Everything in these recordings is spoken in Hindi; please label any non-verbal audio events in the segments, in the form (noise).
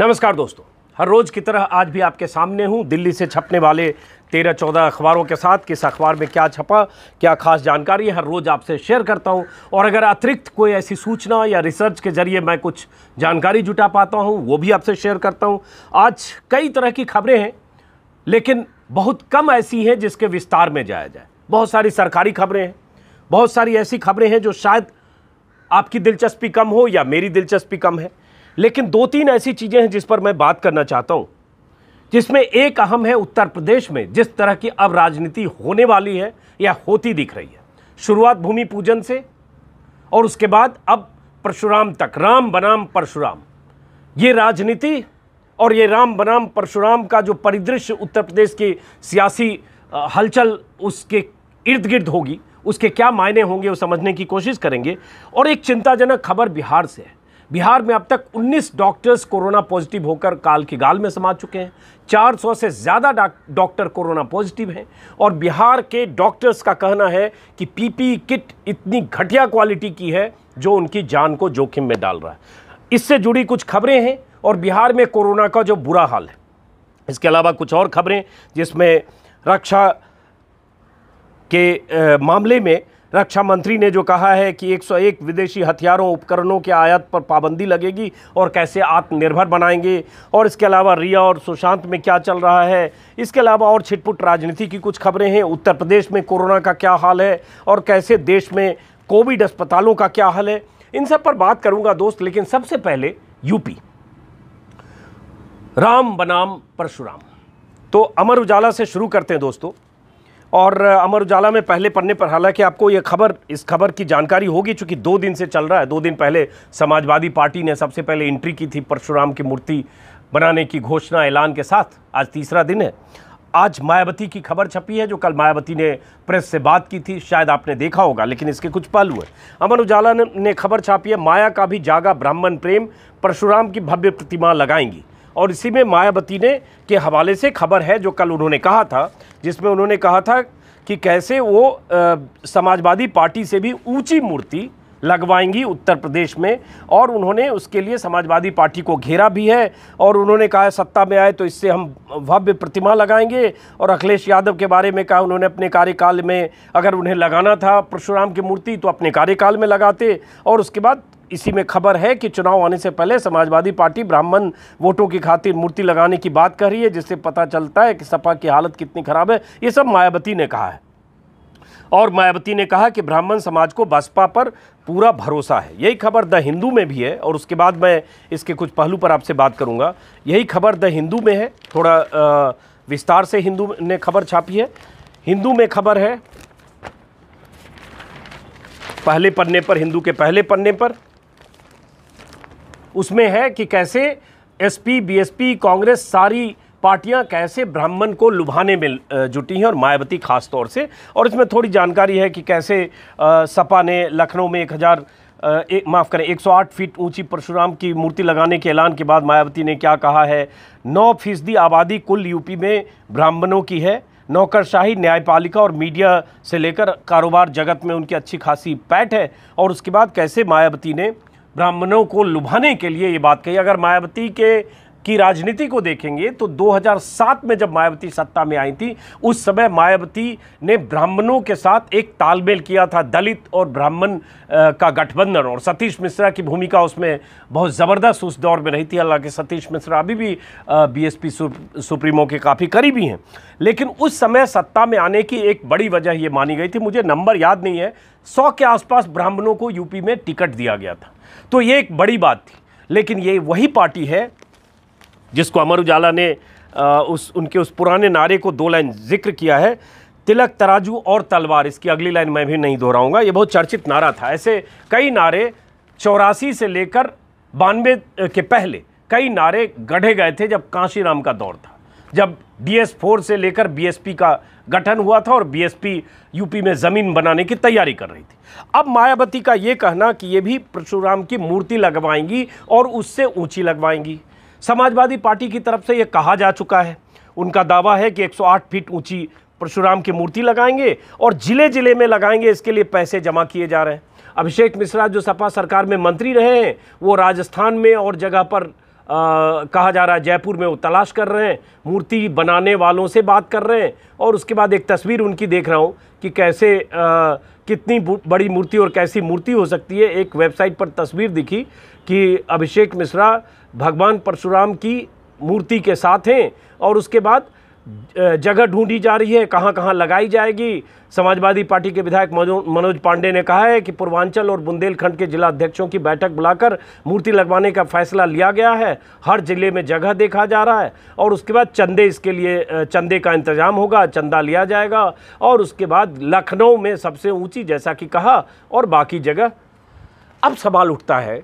नमस्कार दोस्तों हर रोज़ की तरह आज भी आपके सामने हूँ दिल्ली से छपने वाले तेरह चौदह अखबारों के साथ किस अखबार में क्या छपा क्या खास जानकारी है हर रोज़ आपसे शेयर करता हूँ और अगर अतिरिक्त कोई ऐसी सूचना या रिसर्च के ज़रिए मैं कुछ जानकारी जुटा पाता हूँ वो भी आपसे शेयर करता हूँ आज कई तरह की खबरें हैं लेकिन बहुत कम ऐसी हैं जिसके विस्तार में जाया जाए बहुत सारी सरकारी खबरें हैं बहुत सारी ऐसी खबरें हैं जो शायद आपकी दिलचस्पी कम हो या मेरी दिलचस्पी कम है लेकिन दो तीन ऐसी चीज़ें हैं जिस पर मैं बात करना चाहता हूँ जिसमें एक अहम है उत्तर प्रदेश में जिस तरह की अब राजनीति होने वाली है या होती दिख रही है शुरुआत भूमि पूजन से और उसके बाद अब परशुराम तक राम बनाम परशुराम ये राजनीति और ये राम बनाम परशुराम का जो परिदृश्य उत्तर प्रदेश की सियासी हलचल उसके इर्द गिर्द होगी उसके क्या मायने होंगे वो समझने की कोशिश करेंगे और एक चिंताजनक खबर बिहार से है बिहार में अब तक 19 डॉक्टर्स कोरोना पॉजिटिव होकर काल की गाल में समा चुके हैं 400 से ज़्यादा डॉक्टर कोरोना पॉजिटिव हैं और बिहार के डॉक्टर्स का कहना है कि पीपी किट इतनी घटिया क्वालिटी की है जो उनकी जान को जोखिम में डाल रहा है इससे जुड़ी कुछ खबरें हैं और बिहार में कोरोना का जो बुरा हाल है इसके अलावा कुछ और खबरें जिसमें रक्षा के मामले में रक्षा मंत्री ने जो कहा है कि 101 विदेशी हथियारों उपकरणों के आयात पर पाबंदी लगेगी और कैसे आत्मनिर्भर बनाएंगे और इसके अलावा रिया और सुशांत में क्या चल रहा है इसके अलावा और छिटपुट राजनीति की कुछ खबरें हैं उत्तर प्रदेश में कोरोना का क्या हाल है और कैसे देश में कोविड अस्पतालों का क्या हाल है इन सब पर बात करूंगा दोस्त लेकिन सबसे पहले यूपी राम बनाम परशुराम तो अमर उजाला से शुरू करते हैं दोस्तों और अमर उजाला में पहले पन्ने पर हालांकि आपको ये खबर इस खबर की जानकारी होगी चूँकि दो दिन से चल रहा है दो दिन पहले समाजवादी पार्टी ने सबसे पहले एंट्री की थी परशुराम की मूर्ति बनाने की घोषणा ऐलान के साथ आज तीसरा दिन है आज मायावती की खबर छपी है जो कल मायावती ने प्रेस से बात की थी शायद आपने देखा होगा लेकिन इसके कुछ पहलू हैं अमर उजाला ने खबर छापी है माया का भी जागा ब्राह्मण प्रेम परशुराम की भव्य प्रतिमा लगाएंगी और इसी में मायावती ने के हवाले से खबर है जो कल उन्होंने कहा था जिसमें उन्होंने कहा था कि कैसे वो आ, समाजवादी पार्टी से भी ऊंची मूर्ति लगवाएंगी उत्तर प्रदेश में और उन्होंने उसके लिए समाजवादी पार्टी को घेरा भी है और उन्होंने कहा सत्ता में आए तो इससे हम भव्य प्रतिमा लगाएंगे और अखिलेश यादव के बारे में कहा उन्होंने अपने कार्यकाल में अगर उन्हें लगाना था परशुराम की मूर्ति तो अपने कार्यकाल में लगाते और उसके बाद इसी में खबर है कि चुनाव आने से पहले समाजवादी पार्टी ब्राह्मण वोटों की खातिर मूर्ति लगाने की बात कर रही है जिससे पता चलता है कि सपा की हालत कितनी खराब है ये सब मायावती ने कहा है और मायावती ने कहा कि ब्राह्मण समाज को बसपा पर पूरा भरोसा है यही खबर द हिंदू में भी है और उसके बाद मैं इसके कुछ पहलू पर आपसे बात करूंगा यही खबर द हिंदू में है थोड़ा विस्तार से हिंदू ने खबर छापी है हिंदू में खबर है पहले पन्ने पर हिंदू के पहले पन्ने पर उसमें है कि कैसे एसपी बीएसपी कांग्रेस सारी पार्टियां कैसे ब्राह्मण को लुभाने में जुटी हैं और मायावती खास तौर से और इसमें थोड़ी जानकारी है कि कैसे आ, सपा ने लखनऊ में एक हज़ार माफ़ करें 108 फीट ऊंची परशुराम की मूर्ति लगाने के ऐलान के बाद मायावती ने क्या कहा है नौ फीसदी आबादी कुल यूपी में ब्राह्मणों की है नौकरशाही न्यायपालिका और मीडिया से लेकर कारोबार जगत में उनकी अच्छी खासी पैठ है और उसके बाद कैसे मायावती ने ब्राह्मणों को लुभाने के लिए ये बात कही अगर मायावती के की राजनीति को देखेंगे तो 2007 में जब मायावती सत्ता में आई थी उस समय मायावती ने ब्राह्मणों के साथ एक तालमेल किया था दलित और ब्राह्मण का गठबंधन और सतीश मिश्रा की भूमिका उसमें बहुत ज़बरदस्त उस दौर में रही थी हालांकि सतीश मिश्रा अभी भी बीएसपी सुप्रीमो के काफ़ी करीबी हैं लेकिन उस समय सत्ता में आने की एक बड़ी वजह ये मानी गई थी मुझे नंबर याद नहीं है सौ के आसपास ब्राह्मणों को यूपी में टिकट दिया गया था तो ये एक बड़ी बात थी लेकिन ये वही पार्टी है जिसको अमर उजाला ने उस उनके उस पुराने नारे को दो लाइन जिक्र किया है तिलक तराजू और तलवार इसकी अगली लाइन मैं भी नहीं दोहराऊंगा ये बहुत चर्चित नारा था ऐसे कई नारे चौरासी से लेकर बानवे के पहले कई नारे गढ़े गए थे जब कांशीराम का दौर था जब बी एस फोर से लेकर बी एस पी का गठन हुआ था और बी एस पी यूपी में ज़मीन बनाने की तैयारी कर रही थी अब मायावती का ये कहना कि ये भी परशुराम की मूर्ति लगवाएंगी और उससे ऊंची लगवाएंगी समाजवादी पार्टी की तरफ से ये कहा जा चुका है उनका दावा है कि 108 फीट ऊंची परशुराम की मूर्ति लगाएंगे और जिले जिले में लगाएंगे इसके लिए पैसे जमा किए जा रहे हैं अभिषेक मिश्रा जो सपा सरकार में मंत्री रहे हैं वो राजस्थान में और जगह पर आ, कहा जा रहा है जयपुर में वो तलाश कर रहे हैं मूर्ति बनाने वालों से बात कर रहे हैं और उसके बाद एक तस्वीर उनकी देख रहा हूँ कि कैसे आ, कितनी बड़ी मूर्ति और कैसी मूर्ति हो सकती है एक वेबसाइट पर तस्वीर दिखी कि अभिषेक मिश्रा भगवान परशुराम की मूर्ति के साथ हैं और उसके बाद जगह ढूंढी जा रही है कहां कहां लगाई जाएगी समाजवादी पार्टी के विधायक मनोज पांडे ने कहा है कि पूर्वांचल और बुंदेलखंड के जिला अध्यक्षों की बैठक बुलाकर मूर्ति लगवाने का फैसला लिया गया है हर जिले में जगह देखा जा रहा है और उसके बाद चंदे इसके लिए चंदे का इंतजाम होगा चंदा लिया जाएगा और उसके बाद लखनऊ में सबसे ऊँची जैसा कि कहा और बाकी जगह अब सवाल उठता है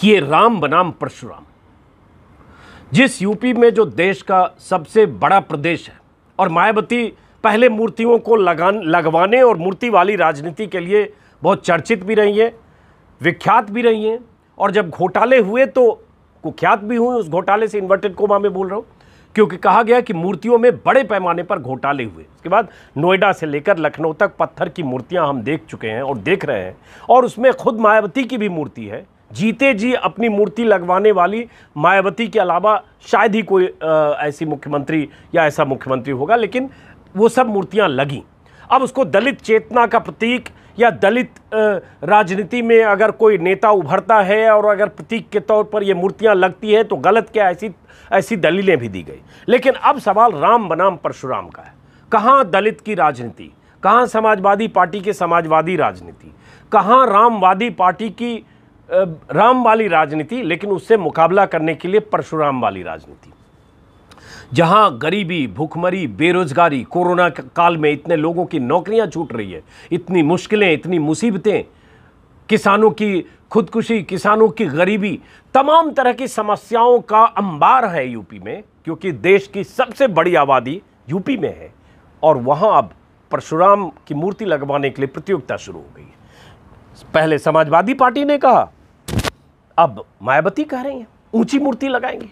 कि ये राम बनाम परशुराम जिस यूपी में जो देश का सबसे बड़ा प्रदेश है और मायावती पहले मूर्तियों को लगान लगवाने और मूर्ति वाली राजनीति के लिए बहुत चर्चित भी रही हैं विख्यात भी रही हैं और जब घोटाले हुए तो कुख्यात भी हुई उस घोटाले से इन्वर्टेड कोमा में बोल रहा हूँ क्योंकि कहा गया कि मूर्तियों में बड़े पैमाने पर घोटाले हुए उसके बाद नोएडा से लेकर लखनऊ तक पत्थर की मूर्तियाँ हम देख चुके हैं और देख रहे हैं और उसमें खुद मायावती की भी मूर्ति है जीते जी अपनी मूर्ति लगवाने वाली मायावती के अलावा शायद ही कोई ऐसी मुख्यमंत्री या ऐसा मुख्यमंत्री होगा लेकिन वो सब मूर्तियाँ लगीं अब उसको दलित चेतना का प्रतीक या दलित राजनीति में अगर कोई नेता उभरता है और अगर प्रतीक के तौर पर ये मूर्तियाँ लगती है तो गलत क्या ऐसी ऐसी दलीलें भी दी गई लेकिन अब सवाल राम बनाम परशुराम का है कहाँ दलित की राजनीति कहाँ समाजवादी पार्टी के समाजवादी राजनीति कहाँ रामवादी पार्टी की राम वाली राजनीति लेकिन उससे मुकाबला करने के लिए परशुराम वाली राजनीति जहां गरीबी भूखमरी बेरोजगारी कोरोना काल में इतने लोगों की नौकरियां छूट रही है इतनी मुश्किलें इतनी मुसीबतें किसानों की खुदकुशी किसानों की गरीबी तमाम तरह की समस्याओं का अंबार है यूपी में क्योंकि देश की सबसे बड़ी आबादी यूपी में है और वहाँ अब परशुराम की मूर्ति लगवाने के लिए प्रतियोगिता शुरू हो गई है पहले समाजवादी पार्टी ने कहा अब मायावती कह रही हैं ऊंची मूर्ति लगाएंगे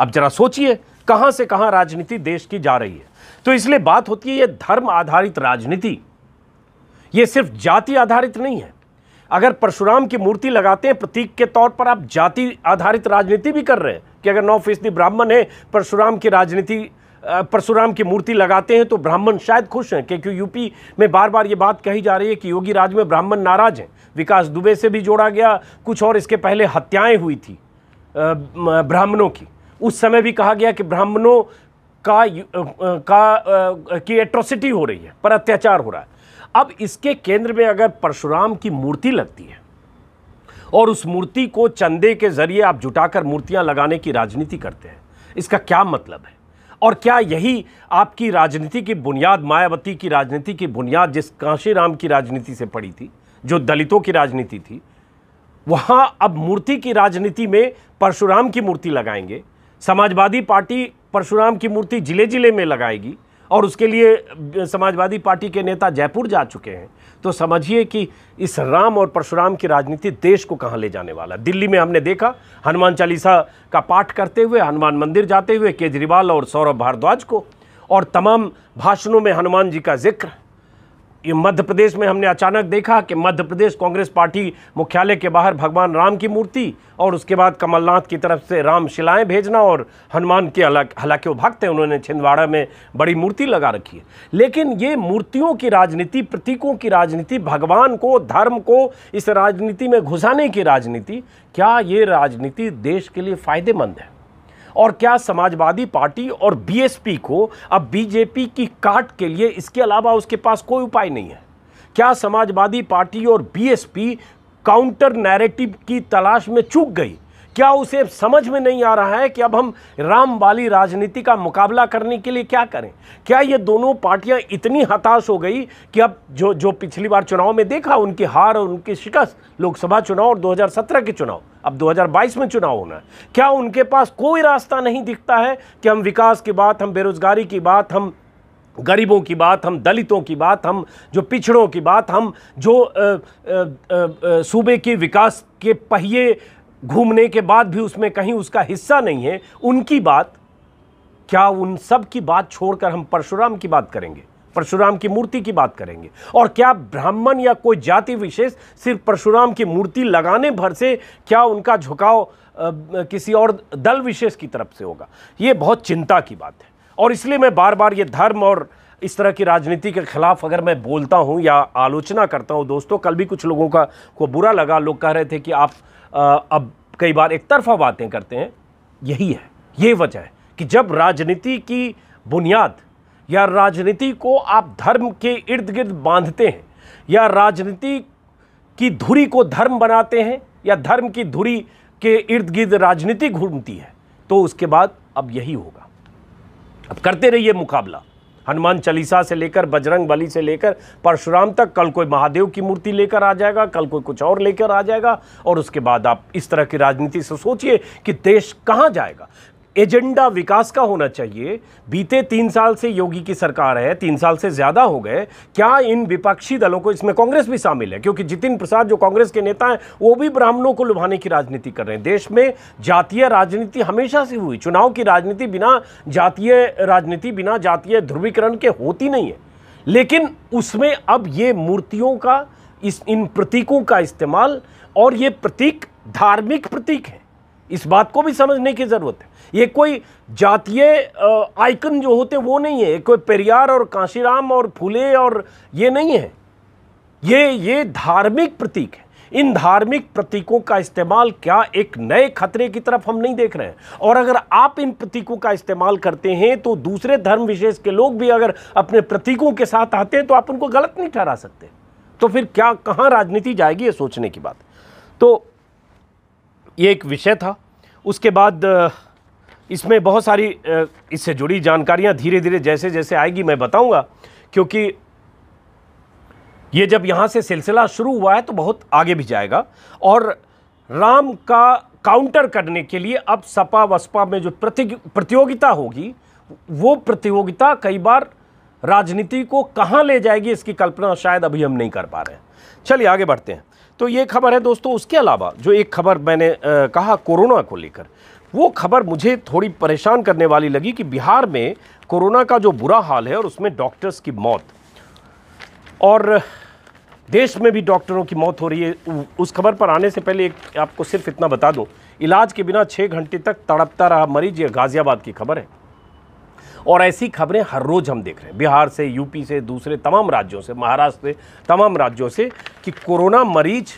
अब जरा सोचिए कहां से कहां राजनीति देश की जा रही है तो इसलिए बात होती है ये धर्म आधारित राजनीति ये सिर्फ जाति आधारित नहीं है अगर परशुराम की मूर्ति लगाते हैं प्रतीक के तौर पर आप जाति आधारित राजनीति भी कर रहे हैं कि अगर नौ फीसदी ब्राह्मण है परशुराम की राजनीति परशुराम की मूर्ति लगाते हैं तो ब्राह्मण शायद खुश हैं क्योंकि यूपी में बार बार ये बात कही जा रही है कि योगी राज में ब्राह्मण नाराज हैं विकास दुबे से भी जोड़ा गया कुछ और इसके पहले हत्याएं हुई थी ब्राह्मणों की उस समय भी कहा गया कि ब्राह्मणों का का की एट्रोसिटी हो रही है पर अत्याचार हो रहा है अब इसके केंद्र में अगर परशुराम की मूर्ति लगती है और उस मूर्ति को चंदे के जरिए आप जुटाकर मूर्तियां लगाने की राजनीति करते हैं इसका क्या मतलब है और क्या यही आपकी राजनीति की बुनियाद मायावती की राजनीति की बुनियाद जिस कांशीराम की राजनीति से पड़ी थी जो दलितों की राजनीति थी वहाँ अब मूर्ति की राजनीति में परशुराम की मूर्ति लगाएंगे समाजवादी पार्टी परशुराम की मूर्ति जिले जिले में लगाएगी और उसके लिए समाजवादी पार्टी के नेता जयपुर जा चुके हैं तो समझिए कि इस राम और परशुराम की राजनीति देश को कहाँ ले जाने वाला दिल्ली में हमने देखा हनुमान चालीसा का पाठ करते हुए हनुमान मंदिर जाते हुए केजरीवाल और सौरभ भारद्वाज को और तमाम भाषणों में हनुमान जी का जिक्र ये मध्य प्रदेश में हमने अचानक देखा कि मध्य प्रदेश कांग्रेस पार्टी मुख्यालय के बाहर भगवान राम की मूर्ति और उसके बाद कमलनाथ की तरफ से राम शिलाएं भेजना और हनुमान के अलग हालांकि वो भक्त हैं उन्होंने छिंदवाड़ा में बड़ी मूर्ति लगा रखी है लेकिन ये मूर्तियों की राजनीति प्रतीकों की राजनीति भगवान को धर्म को इस राजनीति में घुसाने की राजनीति क्या ये राजनीति देश के लिए फ़ायदेमंद है और क्या समाजवादी पार्टी और बीएसपी को अब बीजेपी की काट के लिए इसके अलावा उसके पास कोई उपाय नहीं है क्या समाजवादी पार्टी और बीएसपी काउंटर नैरेटिव की तलाश में चूक गई क्या उसे समझ में नहीं आ रहा है कि अब हम राम वाली राजनीति का मुकाबला करने के लिए क्या करें क्या ये दोनों पार्टियां इतनी हताश हो गई कि अब जो जो पिछली बार चुनाव में देखा उनकी हार और उनकी शिकस्त लोकसभा चुनाव और 2017 के चुनाव अब 2022 में चुनाव होना है क्या उनके पास कोई रास्ता नहीं दिखता है कि हम विकास की बात हम बेरोजगारी की बात हम गरीबों की बात हम दलितों की बात हम जो पिछड़ों की बात हम जो सूबे के विकास के पहिए घूमने के बाद भी उसमें कहीं उसका हिस्सा नहीं है उनकी बात क्या उन सब की बात छोड़कर हम परशुराम की बात करेंगे परशुराम की मूर्ति की बात करेंगे और क्या ब्राह्मण या कोई जाति विशेष सिर्फ परशुराम की मूर्ति लगाने भर से क्या उनका झुकाव किसी और दल विशेष की तरफ से होगा ये बहुत चिंता की बात है और इसलिए मैं बार बार ये धर्म और इस तरह की राजनीति के खिलाफ अगर मैं बोलता हूँ या आलोचना करता हूँ दोस्तों कल भी कुछ लोगों का को बुरा लगा लोग कह रहे थे कि आप अब कई बार एक तरफा बातें करते हैं यही है ये वजह है कि जब राजनीति की बुनियाद या राजनीति को आप धर्म के इर्द गिर्द बांधते हैं या राजनीति की धुरी को धर्म बनाते हैं या धर्म की धुरी के इर्द गिर्द राजनीति घूमती है तो उसके बाद अब यही होगा अब करते रहिए मुकाबला हनुमान चालीसा से लेकर बजरंग बली से लेकर परशुराम तक कल कोई महादेव की मूर्ति लेकर आ जाएगा कल कोई कुछ और लेकर आ जाएगा और उसके बाद आप इस तरह की राजनीति से सोचिए कि देश कहाँ जाएगा एजेंडा विकास का होना चाहिए बीते तीन साल से योगी की सरकार है तीन साल से ज़्यादा हो गए क्या इन विपक्षी दलों को इसमें कांग्रेस भी शामिल है क्योंकि जितिन प्रसाद जो कांग्रेस के नेता हैं वो भी ब्राह्मणों को लुभाने की राजनीति कर रहे हैं देश में जातीय राजनीति हमेशा से हुई चुनाव की राजनीति बिना जातीय राजनीति बिना जातीय ध्रुवीकरण के होती नहीं है लेकिन उसमें अब ये मूर्तियों का इस इन प्रतीकों का इस्तेमाल और ये प्रतीक धार्मिक प्रतीक है इस बात को भी समझने की ज़रूरत है ये कोई जातीय आइकन जो होते वो नहीं है कोई पेरियार और कांशीराम और फूले और ये नहीं है ये ये धार्मिक प्रतीक है इन धार्मिक प्रतीकों का इस्तेमाल क्या एक नए खतरे की तरफ हम नहीं देख रहे हैं और अगर आप इन प्रतीकों का इस्तेमाल करते हैं तो दूसरे धर्म विशेष के लोग भी अगर अपने प्रतीकों के साथ आते हैं तो आप उनको गलत नहीं ठहरा सकते तो फिर क्या कहाँ राजनीति जाएगी ये सोचने की बात तो ये एक विषय था उसके बाद इसमें बहुत सारी इससे जुड़ी जानकारियां धीरे धीरे जैसे जैसे आएगी मैं बताऊंगा क्योंकि ये जब यहाँ से सिलसिला शुरू हुआ है तो बहुत आगे भी जाएगा और राम का काउंटर करने के लिए अब सपा वसपा में जो प्रतियोगिता होगी वो प्रतियोगिता कई बार राजनीति को कहाँ ले जाएगी इसकी कल्पना शायद अभी हम नहीं कर पा रहे हैं चलिए आगे बढ़ते हैं तो ये खबर है दोस्तों उसके अलावा जो एक खबर मैंने कहा कोरोना को लेकर वो खबर मुझे थोड़ी परेशान करने वाली लगी कि बिहार में कोरोना का जो बुरा हाल है और उसमें डॉक्टर्स की मौत और देश में भी डॉक्टरों की मौत हो रही है उस खबर पर आने से पहले एक आपको सिर्फ इतना बता दूं इलाज के बिना छः घंटे तक तड़पता रहा मरीज यह गाज़ियाबाद की खबर है और ऐसी खबरें हर रोज़ हम देख रहे हैं बिहार से यूपी से दूसरे तमाम राज्यों से महाराष्ट्र से तमाम राज्यों से कि कोरोना मरीज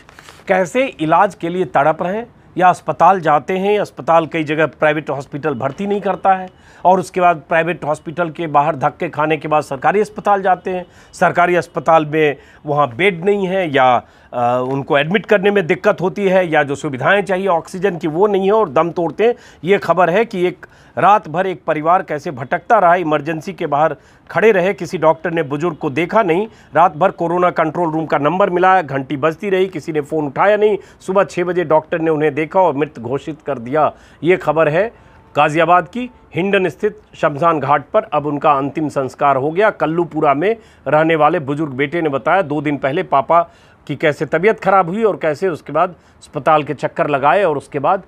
कैसे इलाज के लिए तड़प रहे हैं या अस्पताल जाते हैं अस्पताल कई जगह प्राइवेट हॉस्पिटल भर्ती नहीं करता है और उसके बाद प्राइवेट हॉस्पिटल के बाहर धक्के खाने के बाद सरकारी अस्पताल जाते हैं सरकारी अस्पताल में वहाँ बेड नहीं है या उनको एडमिट करने में दिक्कत होती है या जो सुविधाएं चाहिए ऑक्सीजन की वो नहीं है और दम तोड़ते हैं ये खबर है कि एक रात भर एक परिवार कैसे भटकता रहा इमरजेंसी के बाहर खड़े रहे किसी डॉक्टर ने बुजुर्ग को देखा नहीं रात भर कोरोना कंट्रोल रूम का नंबर मिला घंटी बजती रही किसी ने फ़ोन उठाया नहीं सुबह छः बजे डॉक्टर ने उन्हें देखा और मृत घोषित कर दिया ये खबर है गाज़ियाबाद की हिंडन स्थित शमशान घाट पर अब उनका अंतिम संस्कार हो गया कल्लूपुरा में रहने वाले बुजुर्ग बेटे ने बताया दो दिन पहले पापा कि कैसे तबीयत ख़राब हुई और कैसे उसके बाद अस्पताल के चक्कर लगाए और उसके बाद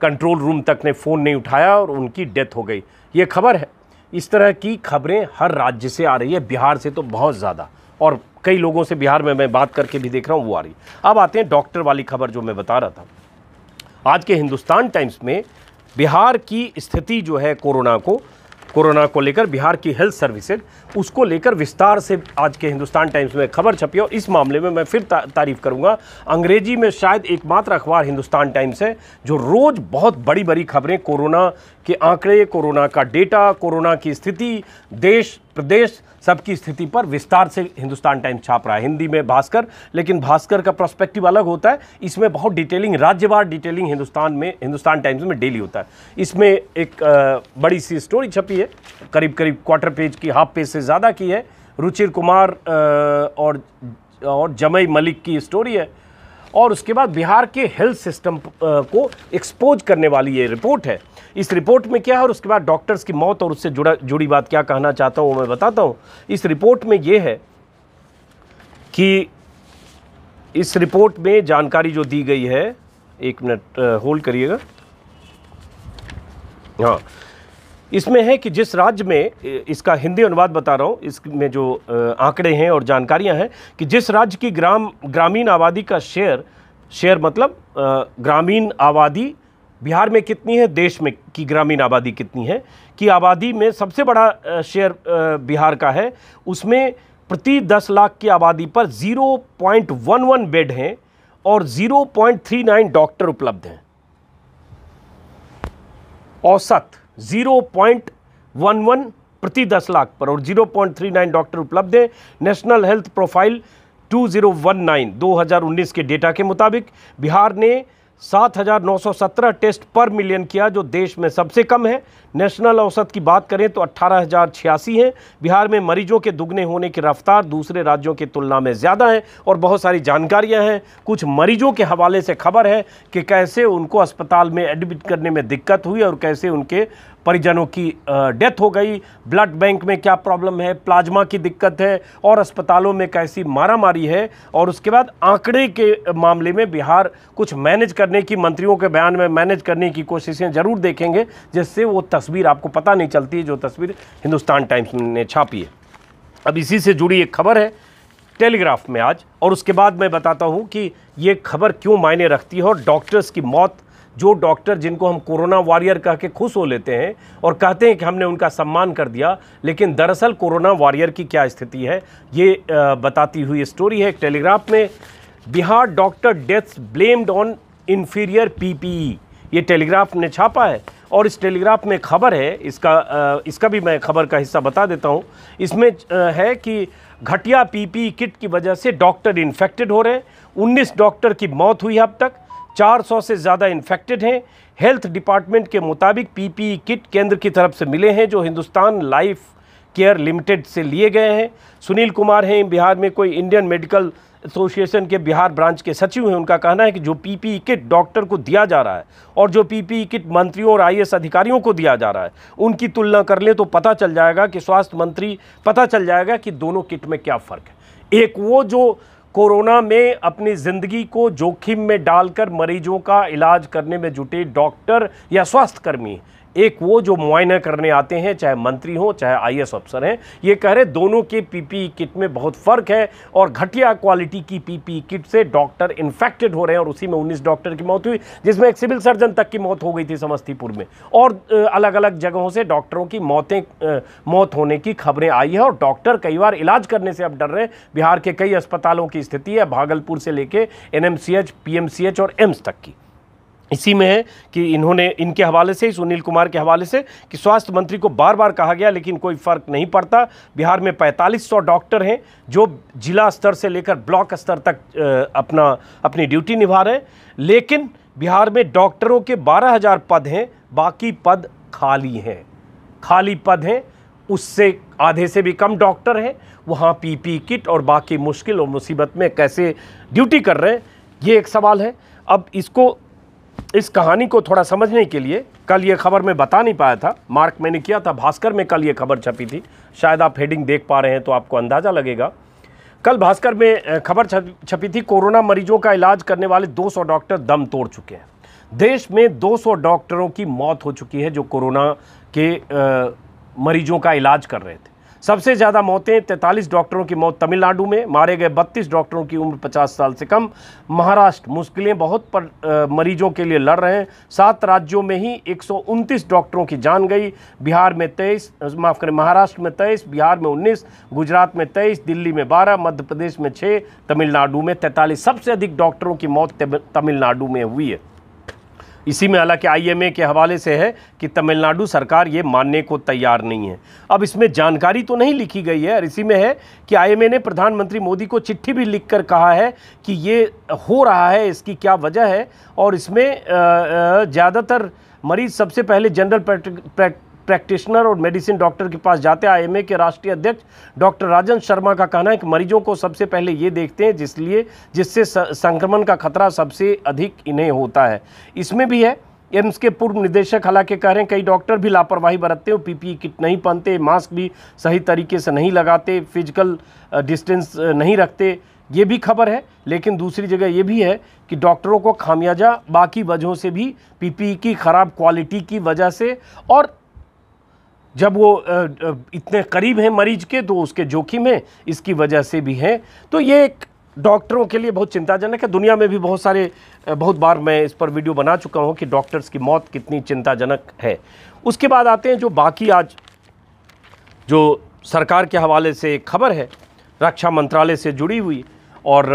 कंट्रोल रूम तक ने फ़ोन नहीं उठाया और उनकी डेथ हो गई ये खबर है इस तरह की खबरें हर राज्य से आ रही है बिहार से तो बहुत ज़्यादा और कई लोगों से बिहार में मैं बात करके भी देख रहा हूँ वो आ रही अब आते हैं डॉक्टर वाली खबर जो मैं बता रहा था आज के हिंदुस्तान टाइम्स में बिहार की स्थिति जो है कोरोना को कोरोना को लेकर बिहार की हेल्थ सर्विसेज उसको लेकर विस्तार से आज के हिंदुस्तान टाइम्स में खबर छपी और इस मामले में मैं फिर ता, तारीफ करूंगा अंग्रेजी में शायद एकमात्र अखबार हिंदुस्तान टाइम्स है जो रोज़ बहुत बड़ी बड़ी खबरें कोरोना के आंकड़े कोरोना का डेटा कोरोना की स्थिति देश प्रदेश सबकी स्थिति पर विस्तार से हिंदुस्तान टाइम्स छाप रहा है हिंदी में भास्कर लेकिन भास्कर का प्रोस्पेक्टिव अलग होता है इसमें बहुत डिटेलिंग राज्यवार डिटेलिंग हिंदुस्तान में हिंदुस्तान टाइम्स में डेली होता है इसमें एक आ, बड़ी सी स्टोरी छपी है करीब करीब क्वार्टर पेज की हाफ पेज से ज़्यादा की है रुचिर कुमार आ, और और जमई मलिक की स्टोरी है और उसके बाद बिहार के हेल्थ सिस्टम को एक्सपोज करने वाली ये रिपोर्ट है इस रिपोर्ट में क्या है और उसके बाद डॉक्टर्स की मौत और उससे जुड़ा जुड़ी बात क्या कहना चाहता हूँ वो मैं बताता हूँ इस रिपोर्ट में ये है कि इस रिपोर्ट में जानकारी जो दी गई है एक मिनट होल्ड करिएगा हाँ इसमें है कि जिस राज्य में इसका हिंदी अनुवाद बता रहा हूँ इसमें जो आंकड़े हैं और जानकारियाँ हैं कि जिस राज्य की ग्राम ग्रामीण आबादी का शेयर शेयर मतलब ग्रामीण आबादी बिहार में कितनी है देश में की ग्रामीण आबादी कितनी है कि आबादी में सबसे बड़ा शेयर बिहार का है उसमें प्रति दस लाख की आबादी पर zero point one one bed हैं और zero point three nine doctor उपलब्ध हैं औसत 0.11 प्रति 10 लाख पर और 0.39 डॉक्टर उपलब्ध हैं नेशनल हेल्थ प्रोफाइल 2019 2019 के डेटा के मुताबिक बिहार ने 7,917 टेस्ट पर मिलियन किया जो देश में सबसे कम है नेशनल औसत की बात करें तो अट्ठारह हैं बिहार में मरीजों के दुगने होने की रफ्तार दूसरे राज्यों की तुलना में ज़्यादा है और बहुत सारी जानकारियां हैं कुछ मरीजों के हवाले से खबर है कि कैसे उनको अस्पताल में एडमिट करने में दिक्कत हुई और कैसे उनके परिजनों की डेथ हो गई ब्लड बैंक में क्या प्रॉब्लम है प्लाज्मा की दिक्कत है और अस्पतालों में कैसी मारामारी है और उसके बाद आंकड़े के मामले में बिहार कुछ मैनेज करने की मंत्रियों के बयान में मैनेज करने की कोशिशें ज़रूर देखेंगे जिससे वो तस्वीर आपको पता नहीं चलती जो तस्वीर हिंदुस्तान टाइम्स ने छापी है अब इसी से जुड़ी एक खबर है टेलीग्राफ में आज और उसके बाद मैं बताता हूँ कि ये खबर क्यों मायने रखती है और डॉक्टर्स की मौत जो डॉक्टर जिनको हम कोरोना वॉरियर कह के खुश हो लेते हैं और कहते हैं कि हमने उनका सम्मान कर दिया लेकिन दरअसल कोरोना वॉरियर की क्या स्थिति है ये बताती हुई स्टोरी है एक टेलीग्राफ में Bihar doctor deaths blamed on inferior P ये टेलीग्राफ ने छापा है और इस टेलीग्राफ में खबर है इसका इसका भी मैं खबर का हिस्सा बता देता हूँ इसमें है कि घटिया पीपी किट की वजह से डॉक्टर इन्फेक्टेड हो रहे हैं उन्नीस डॉक्टर की मौत हुई है अब तक 400 से ज़्यादा इन्फेक्टेड हैं हेल्थ डिपार्टमेंट के मुताबिक पीपीई किट e केंद्र की तरफ से मिले हैं जो हिंदुस्तान लाइफ केयर लिमिटेड से लिए गए हैं सुनील कुमार हैं बिहार में कोई इंडियन मेडिकल एसोसिएशन के बिहार ब्रांच के सचिव हैं उनका कहना है कि जो पीपीई किट डॉक्टर को दिया जा रहा है और जो पीपीई किट e मंत्रियों और आईएएस अधिकारियों को दिया जा रहा है उनकी तुलना कर लें तो पता चल जाएगा कि स्वास्थ्य मंत्री पता चल जाएगा कि दोनों किट में क्या फ़र्क है एक वो जो कोरोना में अपनी ज़िंदगी को जोखिम में डालकर मरीजों का इलाज करने में जुटे डॉक्टर या स्वास्थ्यकर्मी एक वो जो मुआयना करने आते हैं चाहे मंत्री हों चाहे आई अफसर हैं ये कह रहे दोनों के पीपीई किट में बहुत फ़र्क है और घटिया क्वालिटी की पीपीई किट से डॉक्टर इन्फेक्टेड हो रहे हैं और उसी में उन्नीस डॉक्टर की मौत हुई जिसमें एक सिविल सर्जन तक की मौत हो गई थी समस्तीपुर में और अलग अलग जगहों से डॉक्टरों की मौतें मौत होने की खबरें आई है और डॉक्टर कई बार इलाज करने से अब डर रहे हैं बिहार के कई अस्पतालों की स्थिति है भागलपुर से लेके एनएमसीएच पीएमसीएच और एम्स तक की इसी में है कि इन्होंने इनके हवाले से सुनील कुमार के हवाले से कि स्वास्थ्य मंत्री को बार बार कहा गया लेकिन कोई फ़र्क नहीं पड़ता बिहार में 4500 डॉक्टर हैं जो जिला स्तर से लेकर ब्लॉक स्तर तक अपना अपनी ड्यूटी निभा रहे हैं लेकिन बिहार में डॉक्टरों के 12000 पद हैं बाकी पद खाली हैं खाली पद हैं उससे आधे से भी कम डॉक्टर हैं वहाँ पी किट और बाकी मुश्किल और मुसीबत में कैसे ड्यूटी कर रहे हैं ये एक सवाल है अब इसको इस कहानी को थोड़ा समझने के लिए कल ये खबर मैं बता नहीं पाया था मार्क मैंने किया था भास्कर में कल ये खबर छपी थी शायद आप हेडिंग देख पा रहे हैं तो आपको अंदाज़ा लगेगा कल भास्कर में खबर छपी थी कोरोना मरीजों का इलाज करने वाले 200 डॉक्टर दम तोड़ चुके हैं देश में 200 डॉक्टरों की मौत हो चुकी है जो कोरोना के आ, मरीजों का इलाज कर रहे थे सबसे ज़्यादा मौतें तैंतालीस डॉक्टरों की मौत तमिलनाडु में मारे गए बत्तीस डॉक्टरों की उम्र पचास साल से कम महाराष्ट्र मुश्किलें बहुत पर आ, मरीजों के लिए लड़ रहे हैं सात राज्यों में ही एक डॉक्टरों की जान गई बिहार में तेईस माफ़ करें महाराष्ट्र में तेईस बिहार में उन्नीस गुजरात में तेईस दिल्ली में बारह मध्य प्रदेश में छः तमिलनाडु में तैंतालीस सबसे अधिक डॉक्टरों की मौत तमिलनाडु में हुई है इसी में हालांकि आईएमए के हवाले से है कि तमिलनाडु सरकार ये मानने को तैयार नहीं है अब इसमें जानकारी तो नहीं लिखी गई है और इसी में है कि आईएमए ने प्रधानमंत्री मोदी को चिट्ठी भी लिख कर कहा है कि ये हो रहा है इसकी क्या वजह है और इसमें ज़्यादातर मरीज सबसे पहले जनरल प्रैक्टिशनर और मेडिसिन डॉक्टर के पास जाते हैं आई के राष्ट्रीय अध्यक्ष डॉक्टर राजन शर्मा का कहना है कि मरीजों को सबसे पहले ये देखते हैं जिसलिए जिससे संक्रमण का खतरा सबसे अधिक इन्हें होता है इसमें भी है एम्स के पूर्व निदेशक हालांकि कह रहे हैं कई डॉक्टर भी लापरवाही बरतते हैं पीपीई e किट नहीं पहनते मास्क भी सही तरीके से नहीं लगाते फिजिकल डिस्टेंस नहीं रखते ये भी खबर है लेकिन दूसरी जगह ये भी है कि डॉक्टरों को खामियाजा बाकी वजहों से भी पीपीई e की ख़राब क्वालिटी की वजह से और जब वो इतने करीब हैं मरीज के तो उसके जोखिम है इसकी वजह से भी है तो ये एक डॉक्टरों के लिए बहुत चिंताजनक है दुनिया में भी बहुत सारे बहुत बार मैं इस पर वीडियो बना चुका हूँ कि डॉक्टर्स की मौत कितनी चिंताजनक है उसके बाद आते हैं जो बाकी आज जो सरकार के हवाले से एक खबर है रक्षा मंत्रालय से जुड़ी हुई और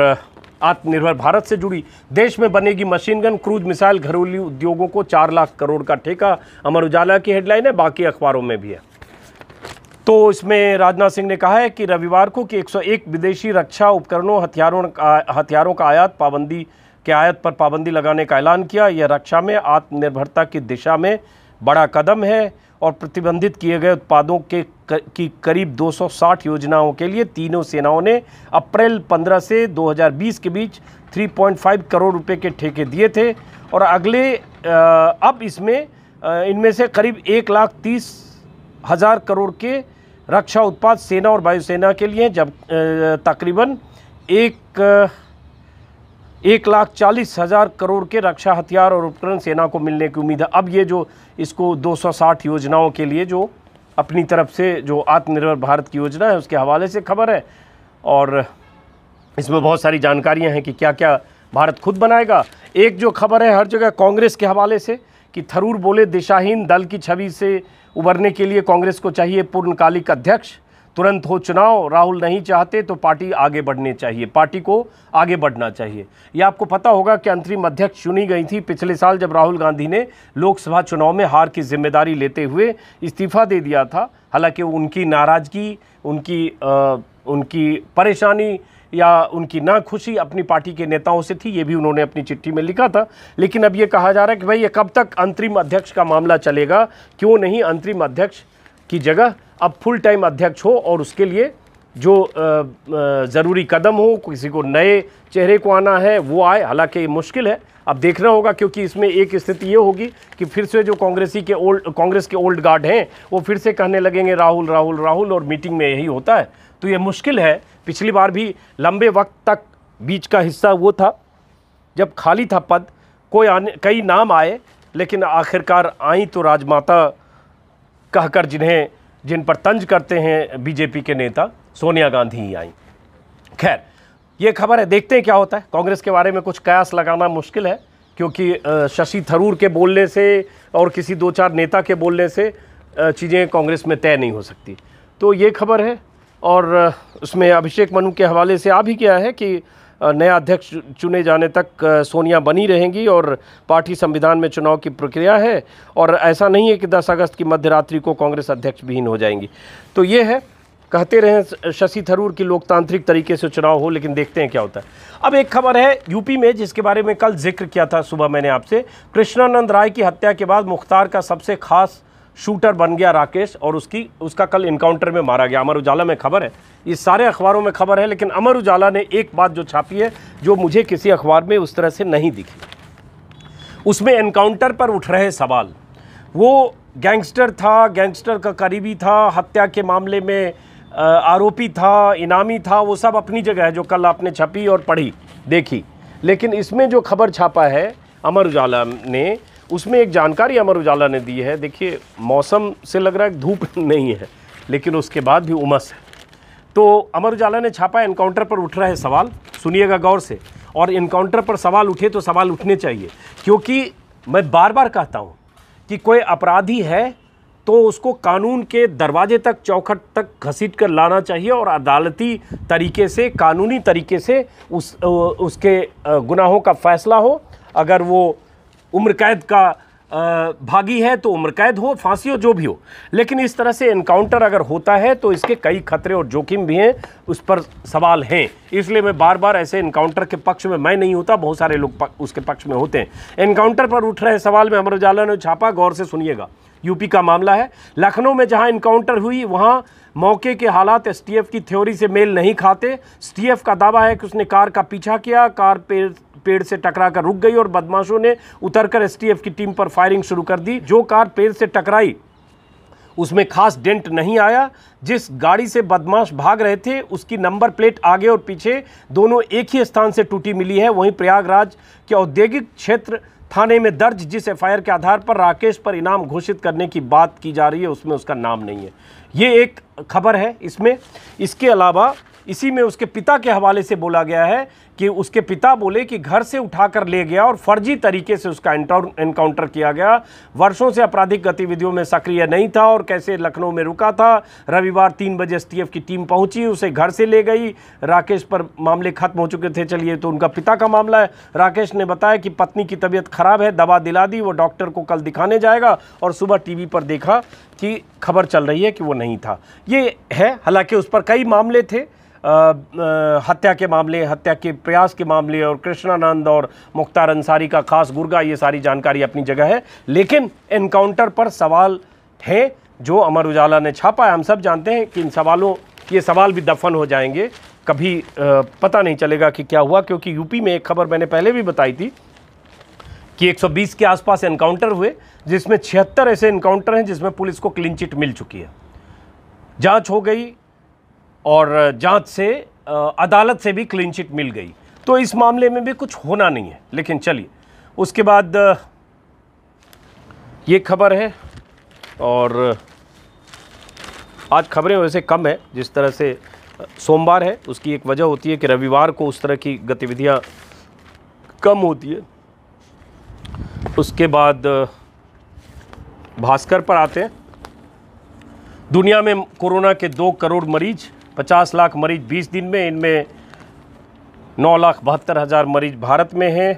आत्मनिर्भर भारत से जुड़ी देश में बनेगी मशीन गन क्रूज मिसाइल घरेलू उद्योगों को चार लाख करोड़ का ठेका अमर उजाला की हेडलाइन है बाकी अखबारों में भी है तो इसमें राजनाथ सिंह ने कहा है कि रविवार को कि 101 विदेशी रक्षा उपकरणों हथियारों हथियारों का आयात पाबंदी के आयात पर पाबंदी लगाने का ऐलान किया यह रक्षा में आत्मनिर्भरता की दिशा में बड़ा कदम है और प्रतिबंधित किए गए उत्पादों के कर, की करीब 260 योजनाओं के लिए तीनों सेनाओं ने अप्रैल 15 से 2020 के बीच 3.5 करोड़ रुपए के ठेके दिए थे और अगले अब इसमें इनमें से करीब एक लाख तीस हज़ार करोड़ के रक्षा उत्पाद सेना और वायुसेना के लिए जब तकरीबन एक एक लाख चालीस हज़ार करोड़ के रक्षा हथियार और उपकरण सेना को मिलने की उम्मीद है अब ये जो इसको 260 योजनाओं के लिए जो अपनी तरफ से जो आत्मनिर्भर भारत की योजना है उसके हवाले से खबर है और इसमें बहुत सारी जानकारियां हैं कि क्या क्या भारत खुद बनाएगा एक जो खबर है हर जगह कांग्रेस के हवाले से कि थरूर बोले दिशाहीन दल की छवि से उबरने के लिए कांग्रेस को चाहिए पूर्णकालिक अध्यक्ष तुरंत हो चुनाव राहुल नहीं चाहते तो पार्टी आगे बढ़ने चाहिए पार्टी को आगे बढ़ना चाहिए यह आपको पता होगा कि अंतरिम अध्यक्ष चुनी गई थी पिछले साल जब राहुल गांधी ने लोकसभा चुनाव में हार की जिम्मेदारी लेते हुए इस्तीफा दे दिया था हालांकि उनकी नाराज़गी उनकी आ, उनकी परेशानी या उनकी नाखुशी अपनी पार्टी के नेताओं से थी ये भी उन्होंने अपनी चिट्ठी में लिखा था लेकिन अब ये कहा जा रहा है कि भाई ये कब तक अंतरिम अध्यक्ष का मामला चलेगा क्यों नहीं अंतरिम अध्यक्ष की जगह अब फुल टाइम अध्यक्ष हो और उसके लिए जो ज़रूरी कदम हो किसी को नए चेहरे को आना है वो आए हालांकि ये मुश्किल है अब देखना होगा क्योंकि इसमें एक स्थिति ये होगी कि फिर से जो कांग्रेसी के ओल्ड कांग्रेस के ओल्ड गार्ड हैं वो फिर से कहने लगेंगे राहुल राहुल राहुल और मीटिंग में यही होता है तो ये मुश्किल है पिछली बार भी लंबे वक्त तक बीच का हिस्सा वो था जब खाली था पद कोई आने कई नाम आए लेकिन आखिरकार आई तो राजमाता कहकर जिन्हें जिन पर तंज करते हैं बीजेपी के नेता सोनिया गांधी ही आई खैर ये खबर है देखते हैं क्या होता है कांग्रेस के बारे में कुछ कयास लगाना मुश्किल है क्योंकि शशि थरूर के बोलने से और किसी दो चार नेता के बोलने से चीज़ें कांग्रेस में तय नहीं हो सकती तो ये खबर है और उसमें अभिषेक मनु के हवाले से आ भी क्या है कि नया अध्यक्ष चुने जाने तक सोनिया बनी रहेंगी और पार्टी संविधान में चुनाव की प्रक्रिया है और ऐसा नहीं है कि 10 अगस्त की मध्यरात्रि को कांग्रेस अध्यक्ष विहीन हो जाएंगी तो ये है कहते रहे शशि थरूर की लोकतांत्रिक तरीके से चुनाव हो लेकिन देखते हैं क्या होता है अब एक खबर है यूपी में जिसके बारे में कल जिक्र किया था सुबह मैंने आपसे कृष्णानंद राय की हत्या के बाद मुख्तार का सबसे खास शूटर बन गया राकेश और उसकी उसका कल इनकाउंटर में मारा गया अमर उजाला में खबर है ये सारे अखबारों में खबर है लेकिन अमर उजाला ने एक बात जो छापी है जो मुझे किसी अखबार में उस तरह से नहीं दिखी उसमें एनकाउंटर पर उठ रहे सवाल वो गैंगस्टर था गैंगस्टर का करीबी था हत्या के मामले में आरोपी था इनामी था वो सब अपनी जगह है जो कल आपने छपी और पढ़ी देखी लेकिन इसमें जो खबर छापा है अमर उजाला ने उसमें एक जानकारी अमर उजाला ने दी है देखिए मौसम से लग रहा है धूप (laughs) नहीं है लेकिन उसके बाद भी उमस है तो अमर उजाला ने छापा एनकाउंटर पर उठ रहा है सवाल सुनिएगा गौर से और इनकाउंटर पर सवाल उठे तो सवाल उठने चाहिए क्योंकि मैं बार बार कहता हूँ कि कोई अपराधी है तो उसको कानून के दरवाजे तक चौखट तक घसीट कर लाना चाहिए और अदालती तरीके से कानूनी तरीके से उस उसके गुनाहों का फैसला हो अगर वो उम्र कैद का भागी है तो उम्र कैद हो फांसी हो जो भी हो लेकिन इस तरह से इनकाउंटर अगर होता है तो इसके कई खतरे और जोखिम भी हैं उस पर सवाल हैं इसलिए मैं बार बार ऐसे इनकाउंटर के पक्ष में मैं नहीं होता बहुत सारे लोग उसके पक्ष में होते हैं इनकाउंटर पर उठ रहे सवाल में अमर उजाला ने छापा गौर से सुनिएगा यूपी का मामला है लखनऊ में जहां इनकाउंटर हुई वहां मौके के हालात एसटीएफ की थ्योरी से मेल नहीं खाते एसटीएफ का दावा है कि उसने कार का पीछा किया कार पे पेड़ से टकराकर रुक गई और बदमाशों ने उतरकर एसटीएफ की टीम पर फायरिंग शुरू कर दी जो कार पेड़ से टकराई उसमें खास डेंट नहीं आया जिस गाड़ी से बदमाश भाग रहे थे उसकी नंबर प्लेट आगे और पीछे दोनों एक ही स्थान से टूटी मिली है वहीं प्रयागराज के औद्योगिक क्षेत्र थाने में दर्ज जिस एफआईआर के आधार पर राकेश पर इनाम घोषित करने की बात की जा रही है उसमें उसका नाम नहीं है ये एक खबर है इसमें इसके अलावा इसी में उसके पिता के हवाले से बोला गया है कि उसके पिता बोले कि घर से उठाकर ले गया और फर्जी तरीके से उसका एनकाउंटर किया गया वर्षों से आपराधिक गतिविधियों में सक्रिय नहीं था और कैसे लखनऊ में रुका था रविवार तीन बजे एस की टीम पहुंची उसे घर से ले गई राकेश पर मामले खत्म हो चुके थे चलिए तो उनका पिता का मामला है राकेश ने बताया कि पत्नी की तबीयत खराब है दवा दिला दी वो डॉक्टर को कल दिखाने जाएगा और सुबह टी पर देखा कि खबर चल रही है कि वो नहीं था ये है हालांकि उस पर कई मामले थे हत्या के मामले हत्या के प्रयास के मामले और कृष्णानंद और मुख्तार अंसारी का खास गुर्गा ये सारी जानकारी अपनी जगह है लेकिन इनकाउंटर पर सवाल है जो अमर उजाला ने छापा है हम सब जानते हैं कि इन सवालों ये सवाल भी दफन हो जाएंगे कभी पता नहीं चलेगा कि क्या हुआ क्योंकि यूपी में एक खबर मैंने पहले भी बताई थी कि 120 के आसपास एनकाउंटर हुए जिसमें छिहत्तर ऐसे एनकाउंटर हैं जिसमें पुलिस को क्लीन चिट मिल चुकी है जांच हो गई और जांच से अदालत से भी क्लीन चिट मिल गई तो इस मामले में भी कुछ होना नहीं है लेकिन चलिए उसके बाद ये खबर है और आज खबरें वैसे कम है जिस तरह से सोमवार है उसकी एक वजह होती है कि रविवार को उस तरह की गतिविधियां कम होती है उसके बाद भास्कर पर आते हैं दुनिया में कोरोना के दो करोड़ मरीज पचास लाख मरीज बीस दिन में इनमें नौ लाख बहत्तर हज़ार मरीज भारत में हैं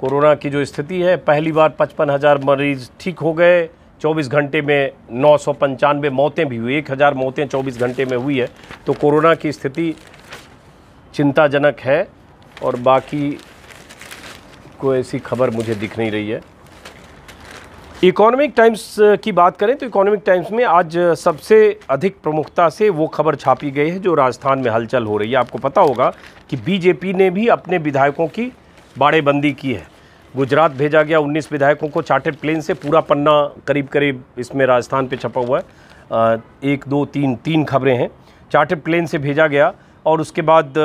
कोरोना की जो स्थिति है पहली बार पचपन हज़ार मरीज ठीक हो गए 24 घंटे में नौ सौ पंचानवे मौतें भी हुई एक हज़ार मौतें 24 घंटे में हुई है तो कोरोना की स्थिति चिंताजनक है और बाकी कोई ऐसी खबर मुझे दिख नहीं रही है इकोनॉमिक टाइम्स की बात करें तो इकोनॉमिक टाइम्स में आज सबसे अधिक प्रमुखता से वो खबर छापी गई है जो राजस्थान में हलचल हो रही है आपको पता होगा कि बीजेपी ने भी अपने विधायकों की बाड़ेबंदी की है गुजरात भेजा गया 19 विधायकों को चार्टेड प्लेन से पूरा पन्ना करीब करीब इसमें राजस्थान पे छपा हुआ है एक दो तीन तीन खबरें हैं चार्टेड प्लेन से भेजा गया और उसके बाद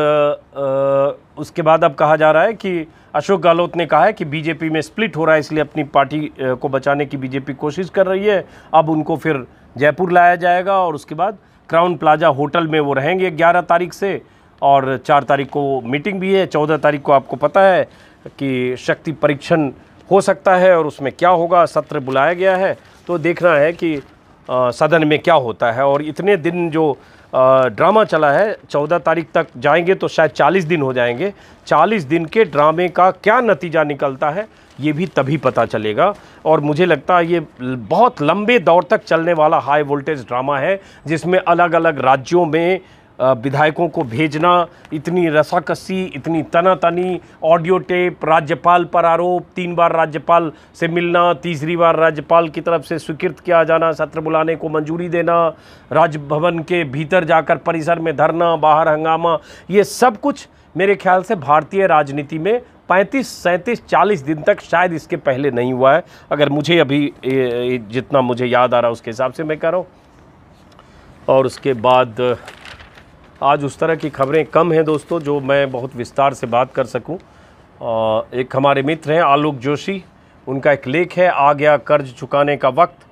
उसके बाद अब कहा जा रहा है कि अशोक गहलोत ने कहा है कि बीजेपी में स्प्लिट हो रहा है इसलिए अपनी पार्टी को बचाने की बीजेपी कोशिश कर रही है अब उनको फिर जयपुर लाया जाएगा और उसके बाद क्राउन प्लाजा होटल में वो रहेंगे ग्यारह तारीख से और चार तारीख को मीटिंग भी है चौदह तारीख को आपको पता है कि शक्ति परीक्षण हो सकता है और उसमें क्या होगा सत्र बुलाया गया है तो देखना है कि सदन में क्या होता है और इतने दिन जो ड्रामा चला है चौदह तारीख तक जाएंगे तो शायद चालीस दिन हो जाएंगे चालीस दिन के ड्रामे का क्या नतीजा निकलता है ये भी तभी पता चलेगा और मुझे लगता है ये बहुत लंबे दौर तक चलने वाला हाई वोल्टेज ड्रामा है जिसमें अलग अलग राज्यों में विधायकों को भेजना इतनी रसाकसी इतनी तनातनी ऑडियो टेप राज्यपाल पर आरोप तीन बार राज्यपाल से मिलना तीसरी बार राज्यपाल की तरफ से स्वीकृत किया जाना सत्र बुलाने को मंजूरी देना राजभवन के भीतर जाकर परिसर में धरना बाहर हंगामा ये सब कुछ मेरे ख्याल से भारतीय राजनीति में पैंतीस सैंतीस चालीस दिन तक शायद इसके पहले नहीं हुआ है अगर मुझे अभी जितना मुझे याद आ रहा है उसके हिसाब से मैं कह रहा हूँ और उसके बाद आज उस तरह की खबरें कम हैं दोस्तों जो मैं बहुत विस्तार से बात कर सकूं एक हमारे मित्र हैं आलोक जोशी उनका एक लेख है आ गया कर्ज चुकाने का वक्त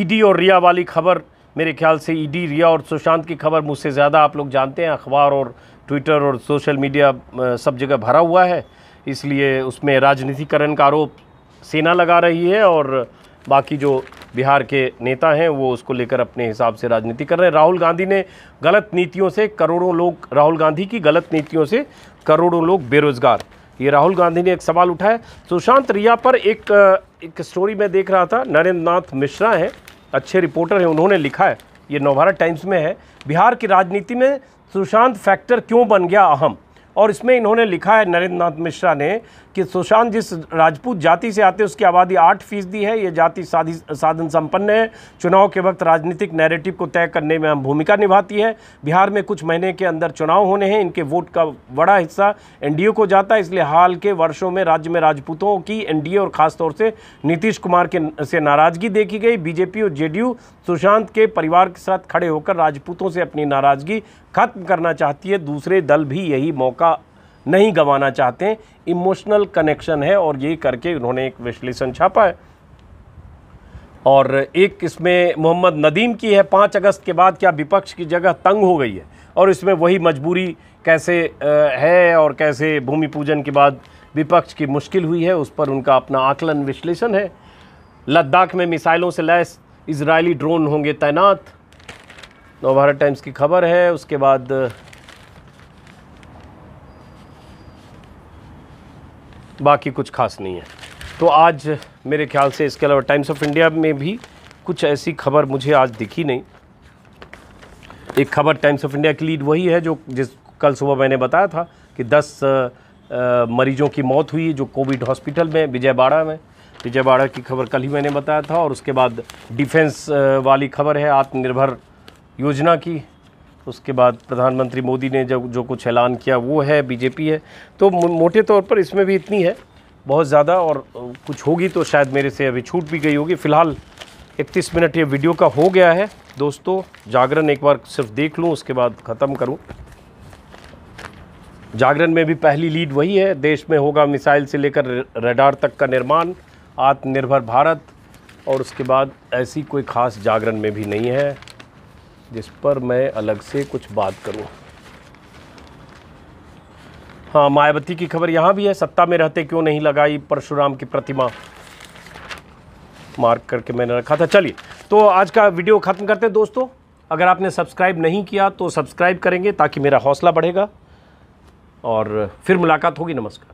ईडी e और रिया वाली खबर मेरे ख्याल से ईडी e रिया और सुशांत की खबर मुझसे ज़्यादा आप लोग जानते हैं अखबार और ट्विटर और सोशल मीडिया सब जगह भरा हुआ है इसलिए उसमें राजनीतिकरण का आरोप सेना लगा रही है और बाकी जो बिहार के नेता हैं वो उसको लेकर अपने हिसाब से राजनीति कर रहे हैं राहुल गांधी ने गलत नीतियों से करोड़ों लोग राहुल गांधी की गलत नीतियों से करोड़ों लोग बेरोज़गार ये राहुल गांधी ने एक सवाल उठाया सुशांत रिया पर एक एक स्टोरी मैं देख रहा था नरेंद्र नाथ मिश्रा हैं अच्छे रिपोर्टर हैं उन्होंने लिखा है ये नवभारत टाइम्स में है बिहार की राजनीति में सुशांत फैक्टर क्यों बन गया अहम और इसमें इन्होंने लिखा है नरेंद्र नाथ मिश्रा ने कि सुशांत जिस राजपूत जाति से आते हैं उसकी आबादी आठ फीसदी है ये जाति साधी साधन संपन्न है चुनाव के वक्त राजनीतिक नैरेटिव को तय करने में हम भूमिका निभाती है बिहार में कुछ महीने के अंदर चुनाव होने हैं इनके वोट का बड़ा हिस्सा एनडीए को जाता है इसलिए हाल के वर्षों में राज्य में राजपूतों की एनडीए और ख़ासतौर से नीतीश कुमार के से नाराज़गी देखी गई बीजेपी और जेडीयू सुशांत के परिवार के साथ खड़े होकर राजपूतों से अपनी नाराज़गी खत्म करना चाहती है दूसरे दल भी यही मौका नहीं गंवाना चाहते इमोशनल कनेक्शन है और ये करके उन्होंने एक विश्लेषण छापा है और एक इसमें मोहम्मद नदीम की है पाँच अगस्त के बाद क्या विपक्ष की जगह तंग हो गई है और इसमें वही मजबूरी कैसे है और कैसे भूमि पूजन के बाद विपक्ष की मुश्किल हुई है उस पर उनका अपना आकलन विश्लेषण है लद्दाख में मिसाइलों से लैस इजरायली ड्रोन होंगे तैनात नवभारत टाइम्स की खबर है उसके बाद बाकी कुछ खास नहीं है तो आज मेरे ख्याल से इसके अलावा टाइम्स ऑफ इंडिया में भी कुछ ऐसी खबर मुझे आज दिखी नहीं एक खबर टाइम्स ऑफ इंडिया की लीड वही है जो जिस कल सुबह मैंने बताया था कि 10 आ, मरीजों की मौत हुई जो कोविड हॉस्पिटल में विजयवाड़ा में विजयवाड़ा की खबर कल ही मैंने बताया था और उसके बाद डिफेंस वाली खबर है आत्मनिर्भर योजना की उसके बाद प्रधानमंत्री मोदी ने जब जो कुछ ऐलान किया वो है बीजेपी है तो मोटे तौर पर इसमें भी इतनी है बहुत ज़्यादा और कुछ होगी तो शायद मेरे से अभी छूट भी गई होगी फ़िलहाल इकतीस मिनट ये वीडियो का हो गया है दोस्तों जागरण एक बार सिर्फ देख लूँ उसके बाद ख़त्म करूँ जागरण में भी पहली लीड वही है देश में होगा मिसाइल से लेकर रेडार तक का निर्माण आत्मनिर्भर भारत और उसके बाद ऐसी कोई ख़ास जागरण में भी नहीं है जिस पर मैं अलग से कुछ बात करूं हाँ मायावती की खबर यहाँ भी है सत्ता में रहते क्यों नहीं लगाई परशुराम की प्रतिमा मार्क करके मैंने रखा था चलिए तो आज का वीडियो ख़त्म करते हैं दोस्तों अगर आपने सब्सक्राइब नहीं किया तो सब्सक्राइब करेंगे ताकि मेरा हौसला बढ़ेगा और फिर मुलाकात होगी नमस्कार